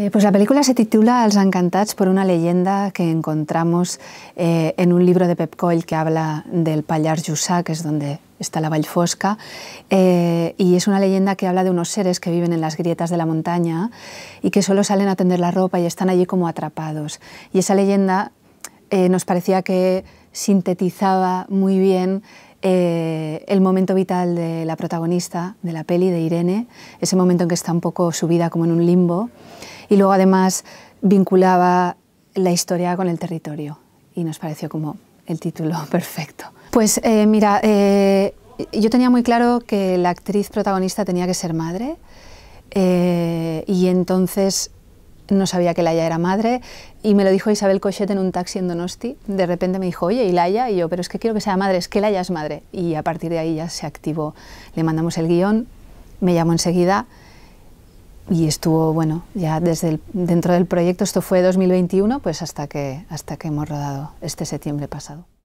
Eh, pues la película se titula Els encantats por una leyenda que encontramos eh, en un libro de Pep Coll que habla del Pallars Jussac que es donde está la Vallfosca, Fosca eh, y es una leyenda que habla de unos seres que viven en las grietas de la montaña y que solo salen a tender la ropa y están allí como atrapados. Y esa leyenda nos parecía que sintetizaba muy bien el momento vital de la protagonista de la peli, de Irene, ese momento en que está un poco subida como en un limbo. Y luego además vinculaba la historia con el territorio y nos pareció como el título perfecto. Pues eh, mira, eh, yo tenía muy claro que la actriz protagonista tenía que ser madre eh, y entonces no sabía que Laia era madre y me lo dijo Isabel Cochet en un taxi en Donosti. De repente me dijo, oye, ¿y Laia? Y yo, pero es que quiero que sea madre, es que Laia es madre. Y a partir de ahí ya se activó. Le mandamos el guión, me llamó enseguida y estuvo, bueno, ya mm. desde dentro del proyecto, esto fue 2021, pues hasta que, hasta que hemos rodado este septiembre pasado.